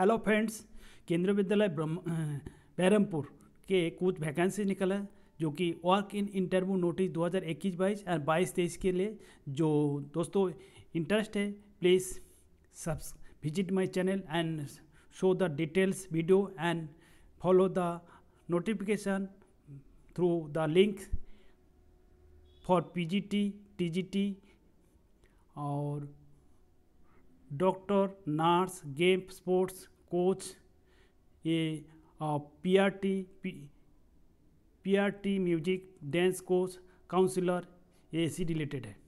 hello friends केंद्रीय विद्यालय ब्रह्म बैरमपुर के कुछ वैकेंसी निकला है जो कि वर्क इन इंटरव्यू नोटिस 2021 बाईस और बाईस तेईस के लिए जो दोस्तों इंटरेस्ट है please subs visit my channel and show the details video and follow the notification through the link for PGT TGT और doctor nurse game sports coach ये P R T P R T music dance coach counsellor ये इसी related है